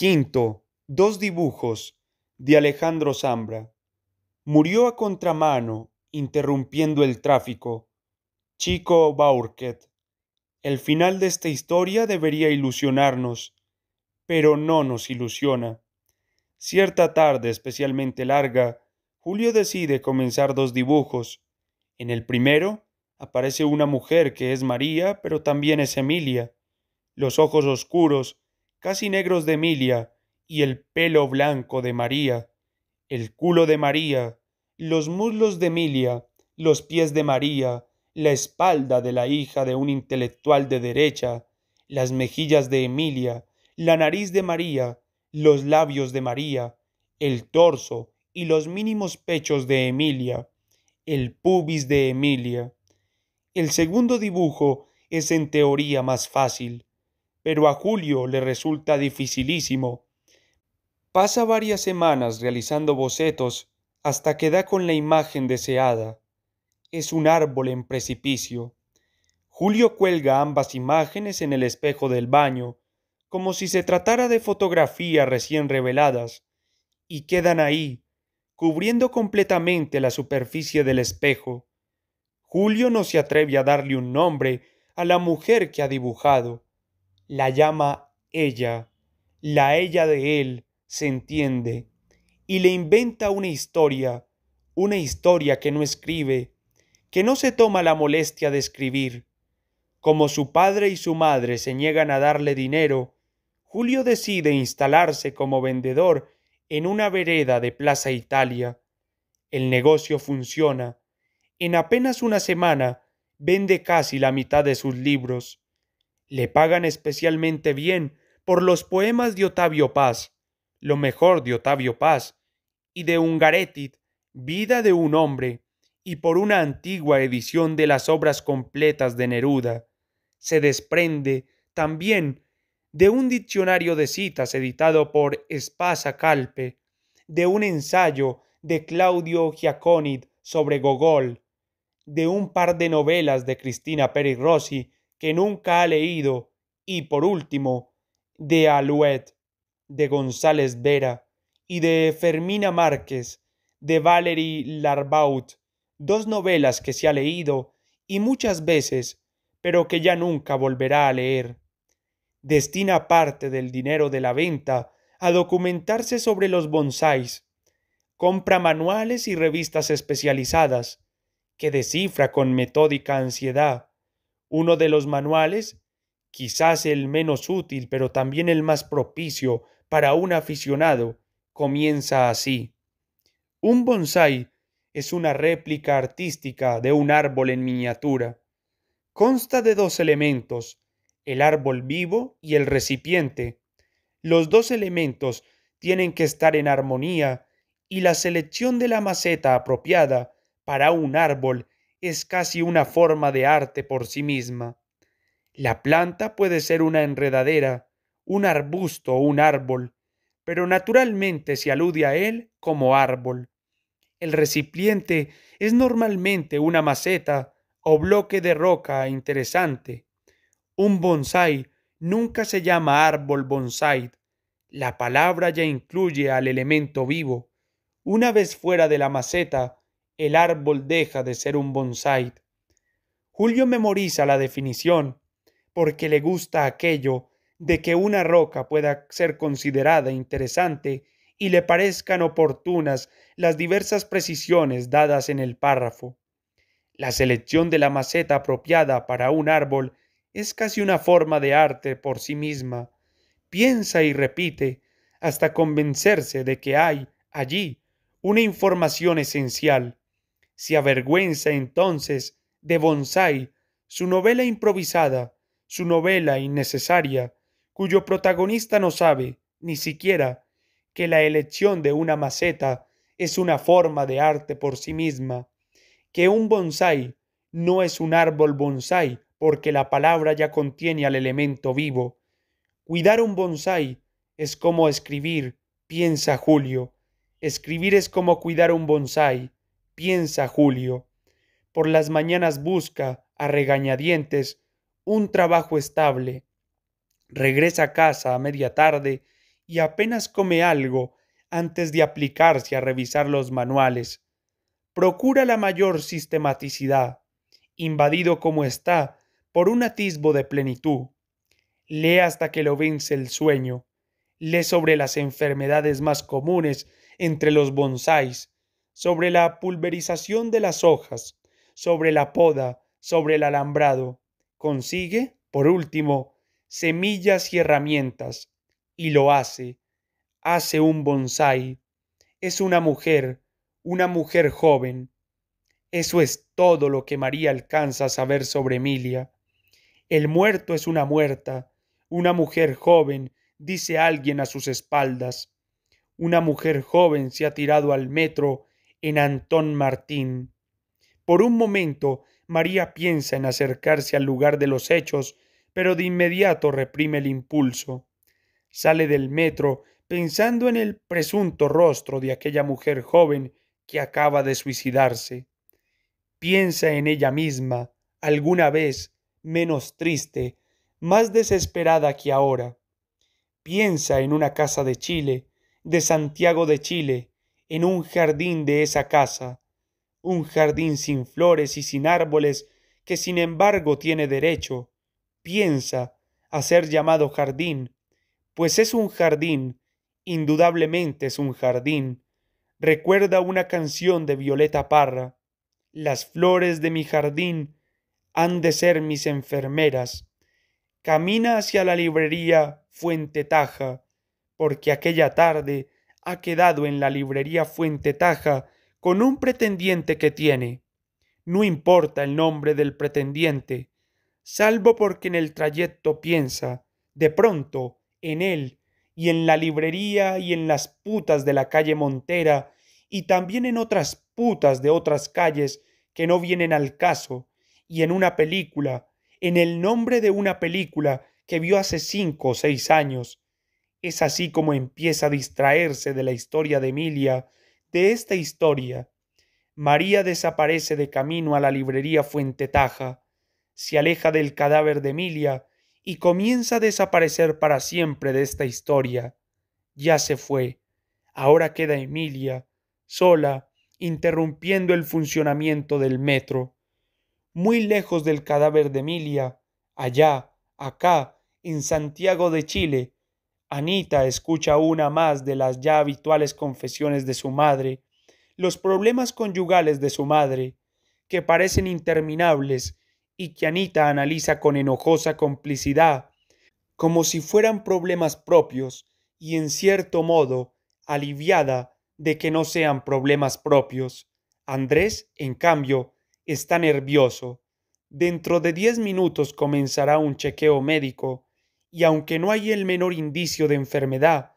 Quinto, dos dibujos de Alejandro Zambra. Murió a contramano, interrumpiendo el tráfico. Chico Baurket. El final de esta historia debería ilusionarnos, pero no nos ilusiona. Cierta tarde especialmente larga, Julio decide comenzar dos dibujos. En el primero aparece una mujer que es María, pero también es Emilia. Los ojos oscuros, casi negros de Emilia, y el pelo blanco de María, el culo de María, los muslos de Emilia, los pies de María, la espalda de la hija de un intelectual de derecha, las mejillas de Emilia, la nariz de María, los labios de María, el torso y los mínimos pechos de Emilia, el pubis de Emilia. El segundo dibujo es en teoría más fácil, pero a Julio le resulta dificilísimo. Pasa varias semanas realizando bocetos hasta que da con la imagen deseada. Es un árbol en precipicio. Julio cuelga ambas imágenes en el espejo del baño, como si se tratara de fotografías recién reveladas, y quedan ahí, cubriendo completamente la superficie del espejo. Julio no se atreve a darle un nombre a la mujer que ha dibujado la llama ella, la ella de él, se entiende, y le inventa una historia, una historia que no escribe, que no se toma la molestia de escribir. Como su padre y su madre se niegan a darle dinero, Julio decide instalarse como vendedor en una vereda de Plaza Italia. El negocio funciona. En apenas una semana vende casi la mitad de sus libros. Le pagan especialmente bien por los poemas de Otavio Paz, lo mejor de Otavio Paz, y de Ungaretit, Vida de un hombre, y por una antigua edición de las obras completas de Neruda. Se desprende también de un diccionario de citas editado por Espasa Calpe, de un ensayo de Claudio Giaconid sobre Gogol, de un par de novelas de Cristina Peri Rossi que nunca ha leído y por último de Alouette, de González Vera y de Fermina Márquez, de Valery Larbaut, dos novelas que se ha leído y muchas veces, pero que ya nunca volverá a leer. Destina parte del dinero de la venta a documentarse sobre los bonsáis. Compra manuales y revistas especializadas, que descifra con metódica ansiedad uno de los manuales, quizás el menos útil, pero también el más propicio para un aficionado, comienza así. Un bonsai es una réplica artística de un árbol en miniatura. Consta de dos elementos, el árbol vivo y el recipiente. Los dos elementos tienen que estar en armonía y la selección de la maceta apropiada para un árbol es casi una forma de arte por sí misma. La planta puede ser una enredadera, un arbusto o un árbol, pero naturalmente se alude a él como árbol. El recipiente es normalmente una maceta o bloque de roca interesante. Un bonsai nunca se llama árbol bonsai. La palabra ya incluye al elemento vivo. Una vez fuera de la maceta, el árbol deja de ser un bonsai. Julio memoriza la definición porque le gusta aquello de que una roca pueda ser considerada interesante y le parezcan oportunas las diversas precisiones dadas en el párrafo. La selección de la maceta apropiada para un árbol es casi una forma de arte por sí misma. Piensa y repite hasta convencerse de que hay allí una información esencial se avergüenza entonces de Bonsai, su novela improvisada, su novela innecesaria, cuyo protagonista no sabe, ni siquiera, que la elección de una maceta es una forma de arte por sí misma, que un bonsai no es un árbol bonsai porque la palabra ya contiene al elemento vivo. Cuidar un bonsai es como escribir, piensa Julio. Escribir es como cuidar un bonsai piensa Julio. Por las mañanas busca, a regañadientes, un trabajo estable. Regresa a casa a media tarde y apenas come algo antes de aplicarse a revisar los manuales. Procura la mayor sistematicidad, invadido como está por un atisbo de plenitud. Lee hasta que lo vence el sueño. Lee sobre las enfermedades más comunes entre los bonsáis, sobre la pulverización de las hojas, sobre la poda, sobre el alambrado. Consigue, por último, semillas y herramientas, y lo hace. Hace un bonsai. Es una mujer, una mujer joven. Eso es todo lo que María alcanza a saber sobre Emilia. El muerto es una muerta, una mujer joven, dice alguien a sus espaldas. Una mujer joven se ha tirado al metro en Antón Martín. Por un momento, María piensa en acercarse al lugar de los hechos, pero de inmediato reprime el impulso. Sale del metro pensando en el presunto rostro de aquella mujer joven que acaba de suicidarse. Piensa en ella misma, alguna vez, menos triste, más desesperada que ahora. Piensa en una casa de Chile, de Santiago de Chile, en un jardín de esa casa, un jardín sin flores y sin árboles que sin embargo tiene derecho, piensa, a ser llamado jardín, pues es un jardín, indudablemente es un jardín. Recuerda una canción de Violeta Parra, Las flores de mi jardín han de ser mis enfermeras. Camina hacia la librería Fuente Taja, porque aquella tarde ha quedado en la librería Fuente Taja con un pretendiente que tiene. No importa el nombre del pretendiente, salvo porque en el trayecto piensa, de pronto, en él, y en la librería y en las putas de la calle Montera, y también en otras putas de otras calles que no vienen al caso, y en una película, en el nombre de una película que vio hace cinco o seis años, es así como empieza a distraerse de la historia de Emilia, de esta historia. María desaparece de camino a la librería Fuente Taja, se aleja del cadáver de Emilia y comienza a desaparecer para siempre de esta historia. Ya se fue. Ahora queda Emilia, sola, interrumpiendo el funcionamiento del metro. Muy lejos del cadáver de Emilia, allá, acá, en Santiago de Chile, Anita escucha una más de las ya habituales confesiones de su madre, los problemas conyugales de su madre, que parecen interminables y que Anita analiza con enojosa complicidad, como si fueran problemas propios y en cierto modo aliviada de que no sean problemas propios. Andrés, en cambio, está nervioso. Dentro de diez minutos comenzará un chequeo médico y aunque no hay el menor indicio de enfermedad,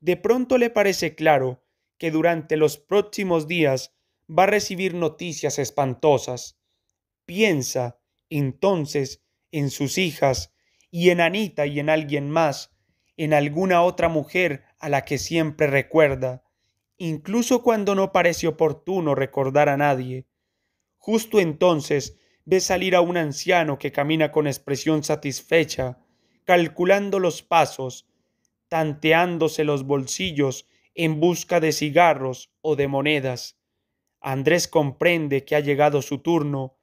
de pronto le parece claro que durante los próximos días va a recibir noticias espantosas. Piensa, entonces, en sus hijas y en Anita y en alguien más, en alguna otra mujer a la que siempre recuerda, incluso cuando no parece oportuno recordar a nadie. Justo entonces ve salir a un anciano que camina con expresión satisfecha, calculando los pasos, tanteándose los bolsillos en busca de cigarros o de monedas. Andrés comprende que ha llegado su turno,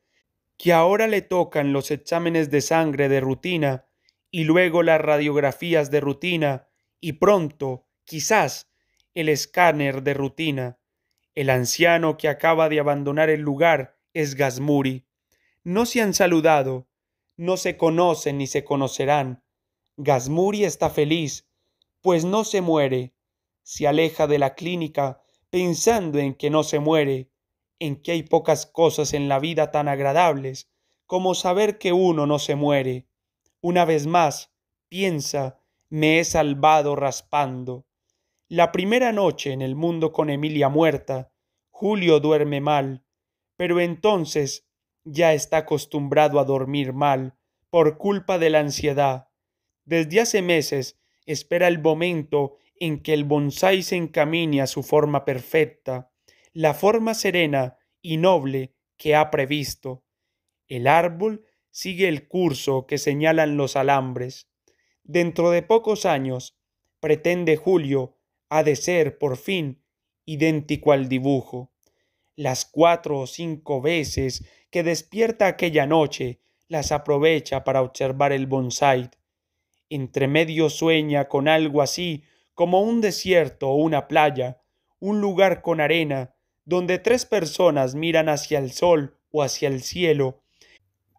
que ahora le tocan los exámenes de sangre de rutina y luego las radiografías de rutina y pronto, quizás, el escáner de rutina. El anciano que acaba de abandonar el lugar es Gasmuri. No se han saludado, no se conocen ni se conocerán, Gasmuri está feliz, pues no se muere. Se aleja de la clínica pensando en que no se muere, en que hay pocas cosas en la vida tan agradables como saber que uno no se muere. Una vez más, piensa, me he salvado raspando. La primera noche en el mundo con Emilia muerta, Julio duerme mal, pero entonces ya está acostumbrado a dormir mal por culpa de la ansiedad. Desde hace meses espera el momento en que el bonsái se encamine a su forma perfecta, la forma serena y noble que ha previsto. El árbol sigue el curso que señalan los alambres. Dentro de pocos años, pretende Julio, ha de ser, por fin, idéntico al dibujo. Las cuatro o cinco veces que despierta aquella noche, las aprovecha para observar el bonsai medio sueña con algo así como un desierto o una playa, un lugar con arena, donde tres personas miran hacia el sol o hacia el cielo,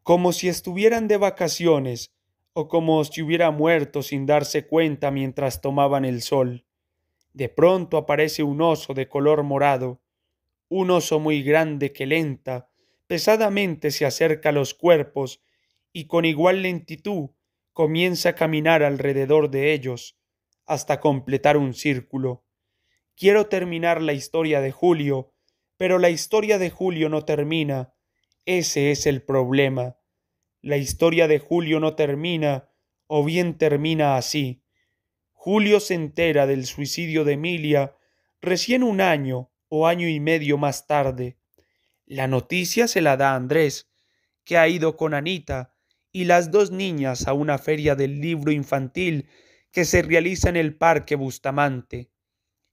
como si estuvieran de vacaciones o como si hubiera muerto sin darse cuenta mientras tomaban el sol. De pronto aparece un oso de color morado, un oso muy grande que lenta, pesadamente se acerca a los cuerpos y con igual lentitud comienza a caminar alrededor de ellos hasta completar un círculo. Quiero terminar la historia de Julio, pero la historia de Julio no termina. Ese es el problema. La historia de Julio no termina, o bien termina así. Julio se entera del suicidio de Emilia recién un año o año y medio más tarde. La noticia se la da Andrés, que ha ido con Anita y las dos niñas a una feria del libro infantil que se realiza en el Parque Bustamante.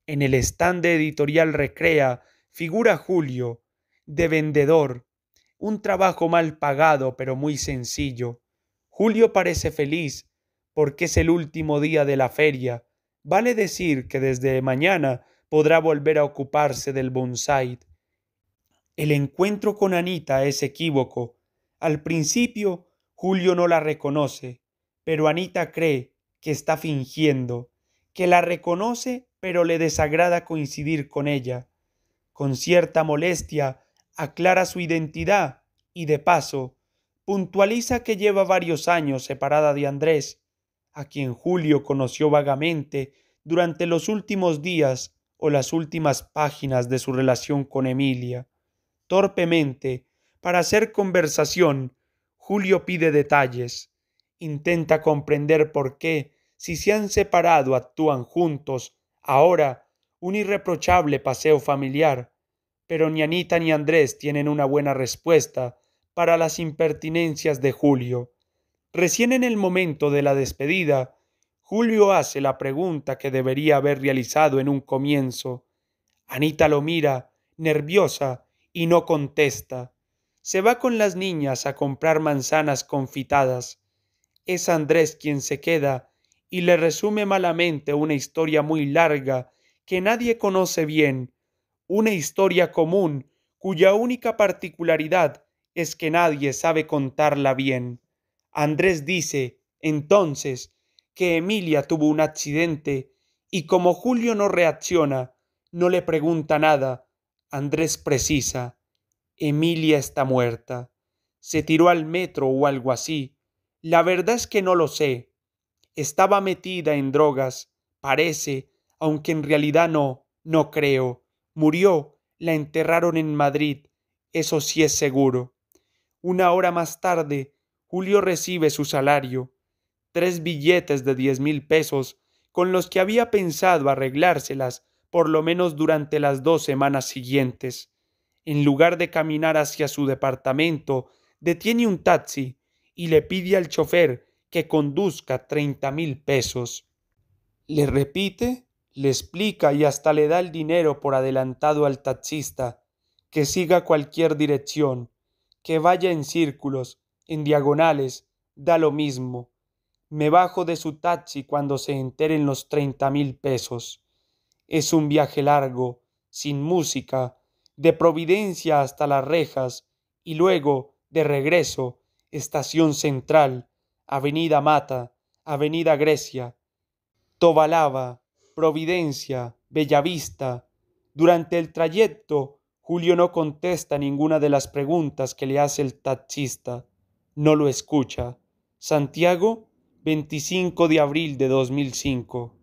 En el stand de editorial Recrea figura Julio, de vendedor, un trabajo mal pagado pero muy sencillo. Julio parece feliz porque es el último día de la feria. Vale decir que desde mañana podrá volver a ocuparse del bonsai. El encuentro con Anita es equívoco. Al principio Julio no la reconoce, pero Anita cree que está fingiendo, que la reconoce pero le desagrada coincidir con ella. Con cierta molestia, aclara su identidad y de paso, puntualiza que lleva varios años separada de Andrés, a quien Julio conoció vagamente durante los últimos días o las últimas páginas de su relación con Emilia. Torpemente, para hacer conversación, Julio pide detalles, intenta comprender por qué, si se han separado, actúan juntos, ahora, un irreprochable paseo familiar. Pero ni Anita ni Andrés tienen una buena respuesta para las impertinencias de Julio. Recién en el momento de la despedida, Julio hace la pregunta que debería haber realizado en un comienzo. Anita lo mira, nerviosa, y no contesta. Se va con las niñas a comprar manzanas confitadas. Es Andrés quien se queda y le resume malamente una historia muy larga que nadie conoce bien, una historia común cuya única particularidad es que nadie sabe contarla bien. Andrés dice, entonces, que Emilia tuvo un accidente y como Julio no reacciona, no le pregunta nada, Andrés precisa. Emilia está muerta. Se tiró al metro o algo así. La verdad es que no lo sé. Estaba metida en drogas, parece, aunque en realidad no, no creo. Murió, la enterraron en Madrid, eso sí es seguro. Una hora más tarde, Julio recibe su salario, tres billetes de diez mil pesos, con los que había pensado arreglárselas por lo menos durante las dos semanas siguientes. En lugar de caminar hacia su departamento, detiene un taxi y le pide al chofer que conduzca treinta mil pesos. Le repite, le explica y hasta le da el dinero por adelantado al taxista, que siga cualquier dirección, que vaya en círculos, en diagonales, da lo mismo. Me bajo de su taxi cuando se enteren los treinta mil pesos. Es un viaje largo, sin música, de Providencia hasta las rejas y luego, de regreso, Estación Central, Avenida Mata, Avenida Grecia, Tobalaba, Providencia, Bellavista. Durante el trayecto, Julio no contesta ninguna de las preguntas que le hace el taxista. No lo escucha. Santiago, 25 de abril de 2005.